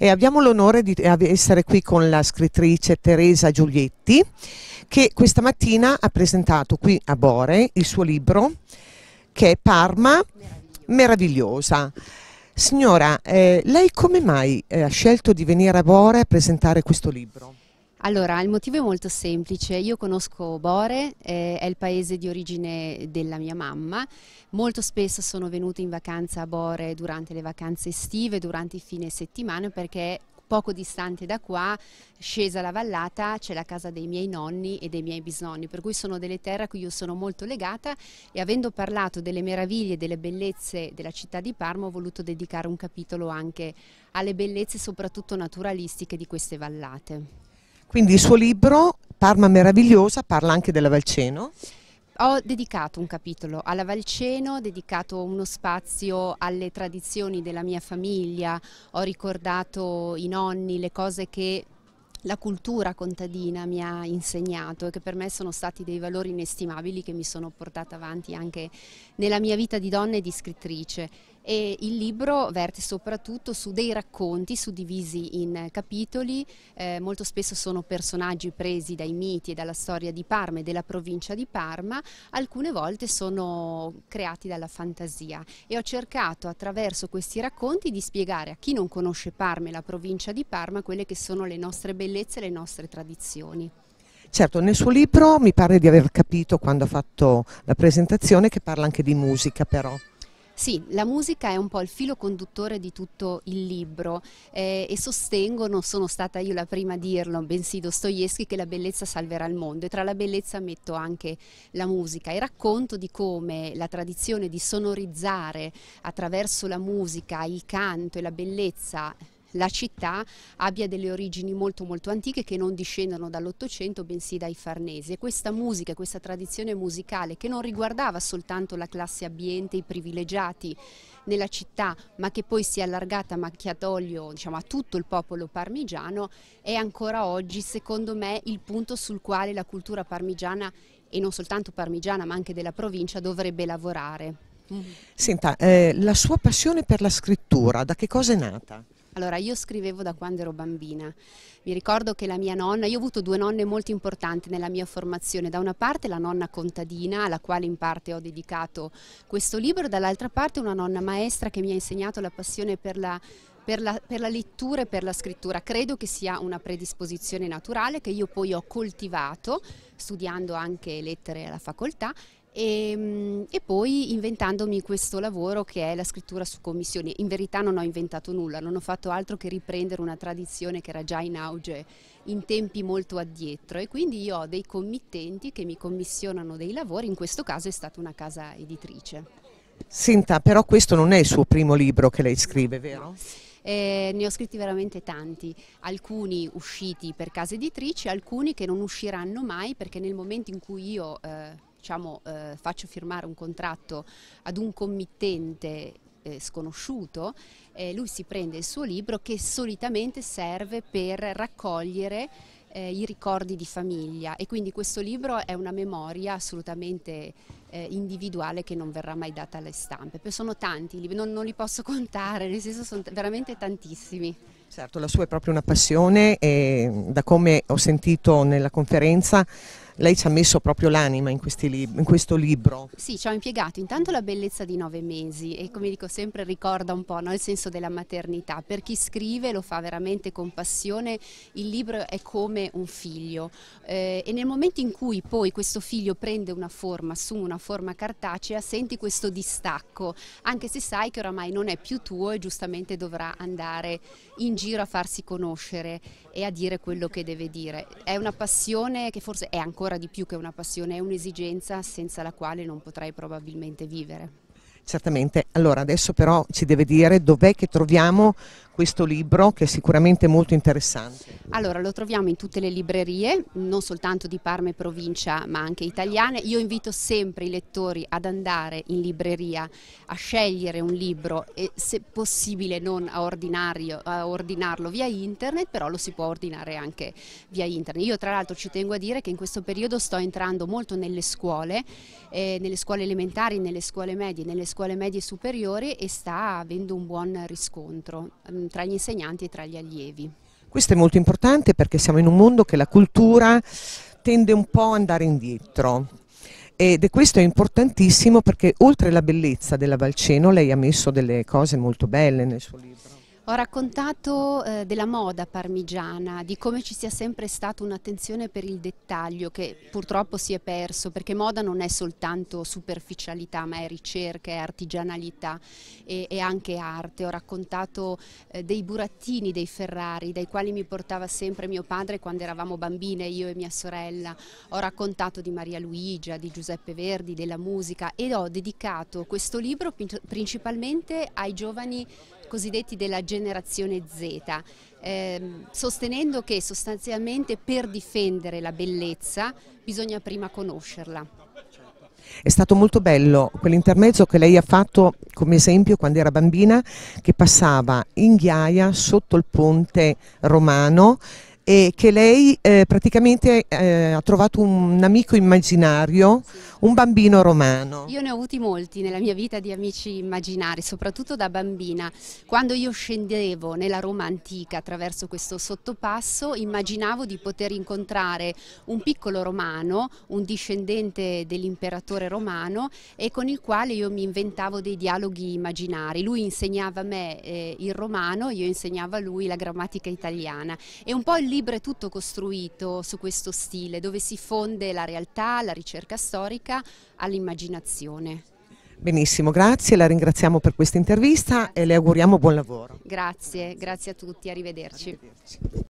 E abbiamo l'onore di eh, essere qui con la scrittrice Teresa Giulietti che questa mattina ha presentato qui a Bore il suo libro che è Parma meravigliosa. Signora, eh, lei come mai eh, ha scelto di venire a Bore a presentare questo libro? Allora, il motivo è molto semplice. Io conosco Bore, eh, è il paese di origine della mia mamma. Molto spesso sono venuta in vacanza a Bore durante le vacanze estive, durante i fine settimana, perché poco distante da qua, scesa la vallata, c'è la casa dei miei nonni e dei miei bisnonni, per cui sono delle terre a cui io sono molto legata e avendo parlato delle meraviglie e delle bellezze della città di Parma ho voluto dedicare un capitolo anche alle bellezze soprattutto naturalistiche di queste vallate. Quindi il suo libro, Parma meravigliosa, parla anche della Valceno ho dedicato un capitolo alla Valceno, ho dedicato uno spazio alle tradizioni della mia famiglia, ho ricordato i nonni, le cose che la cultura contadina mi ha insegnato e che per me sono stati dei valori inestimabili che mi sono portata avanti anche nella mia vita di donna e di scrittrice e il libro verte soprattutto su dei racconti suddivisi in eh, capitoli, eh, molto spesso sono personaggi presi dai miti e dalla storia di Parma e della provincia di Parma, alcune volte sono creati dalla fantasia e ho cercato attraverso questi racconti di spiegare a chi non conosce Parma e la provincia di Parma quelle che sono le nostre bellezze e le nostre tradizioni. Certo, nel suo libro mi pare di aver capito quando ha fatto la presentazione che parla anche di musica però. Sì, la musica è un po' il filo conduttore di tutto il libro eh, e sostengo, non sono stata io la prima a dirlo, bensì Dostoevsky, che la bellezza salverà il mondo e tra la bellezza metto anche la musica e racconto di come la tradizione di sonorizzare attraverso la musica il canto e la bellezza la città abbia delle origini molto molto antiche che non discendono dall'Ottocento bensì dai Farnesi e questa musica, questa tradizione musicale che non riguardava soltanto la classe ambiente, i privilegiati nella città ma che poi si è allargata a macchiatoio diciamo, a tutto il popolo parmigiano è ancora oggi secondo me il punto sul quale la cultura parmigiana e non soltanto parmigiana ma anche della provincia dovrebbe lavorare. Senta, eh, la sua passione per la scrittura da che cosa è nata? Allora, io scrivevo da quando ero bambina. Mi ricordo che la mia nonna, io ho avuto due nonne molto importanti nella mia formazione. Da una parte la nonna contadina, alla quale in parte ho dedicato questo libro, dall'altra parte una nonna maestra che mi ha insegnato la passione per la per la, per la, lettura e per la scrittura. Credo che sia una predisposizione naturale che io poi ho coltivato studiando anche lettere alla facoltà e, ehm, e, poi inventandomi questo lavoro che è la scrittura su commissioni. In verità non ho inventato nulla, non ho fatto altro che riprendere una tradizione che era già in auge in tempi molto addietro e quindi io ho dei committenti che mi commissionano dei lavori, in questo caso è stata una casa editrice. Senta, però questo non è il suo primo libro che lei scrive, vero? No. Eh, ne ho scritti veramente tanti, alcuni usciti per case editrici, alcuni che non usciranno mai perché nel momento in cui io... Eh, diciamo, eh, faccio firmare un contratto ad un committente eh, sconosciuto, eh, lui si prende il suo libro che solitamente serve per raccogliere eh, i ricordi di famiglia e quindi questo libro è una memoria assolutamente eh, individuale che non verrà mai data alle stampe. Poi sono tanti, li, non, non, li posso contare, nel senso sono veramente tantissimi. Certo, la sua è proprio una passione e mm, da come ho sentito nella conferenza lei ci ha messo proprio l'anima in, in, questo libro. Sì, ci ho impiegato intanto la bellezza di nove mesi e come dico sempre ricorda un po' no, il senso della maternità. Per chi scrive lo fa veramente con passione, il libro è come un figlio eh, e nel momento in cui poi questo figlio prende una forma, assume una forma cartacea, senti questo distacco, anche se sai che oramai non è più tuo e giustamente dovrà andare in giro a farsi conoscere e a dire quello che deve dire. È una passione che forse è ancora ancora di più che una passione, è un'esigenza senza la quale non potrei probabilmente vivere. Certamente, allora adesso però ci deve dire dov'è che troviamo questo libro che è sicuramente molto interessante? Allora, lo troviamo in tutte le librerie, non soltanto di Parma e provincia, ma anche italiane. Io invito sempre i lettori ad andare in libreria a scegliere un libro e se possibile non a, a ordinarlo via internet, però lo si può ordinare anche via internet. Io tra l'altro ci tengo a dire che in questo periodo sto entrando molto nelle scuole, eh, nelle scuole elementari, nelle scuole medie, nelle scuole medie superiori e sta avendo un buon riscontro. Mm, tra gli insegnanti e tra gli allievi. Questo è molto importante perché siamo in un mondo che la cultura tende un po' ad andare indietro ed è questo è importantissimo perché oltre alla bellezza della Valceno lei ha messo delle cose molto belle nel suo libro. Ho raccontato eh, della moda parmigiana, di come ci sia sempre stata un'attenzione per il dettaglio che purtroppo si è perso perché moda non è soltanto superficialità ma è ricerca, è artigianalità e, e anche arte. Ho raccontato eh, dei burattini dei Ferrari dai quali mi portava sempre mio padre quando eravamo bambine, io e mia sorella. Ho raccontato di Maria Luigia, di Giuseppe Verdi, della musica ed ho dedicato questo libro principalmente ai giovani cosiddetti della generazione Z, ehm, sostenendo che sostanzialmente per difendere la bellezza bisogna prima conoscerla. È stato molto bello quell'intermezzo che lei ha fatto come esempio quando era bambina che passava in ghiaia sotto il ponte romano e che lei eh, praticamente eh, ha trovato un amico immaginario, sì. un bambino romano. Io ne ho avuti molti nella mia vita di amici immaginari, soprattutto da bambina. Quando io scendevo nella Roma antica attraverso questo sottopasso, immaginavo di poter incontrare un piccolo romano, un discendente dell'imperatore romano e con il quale io mi inventavo dei dialoghi immaginari. Lui insegnava a me eh, il romano, io insegnavo a lui la grammatica italiana. E un po' lì libro è tutto costruito su questo stile, dove si fonde la realtà, la ricerca storica all'immaginazione. Benissimo, grazie, la ringraziamo per questa intervista e le auguriamo buon lavoro. Grazie, grazie a tutti, arrivederci. arrivederci.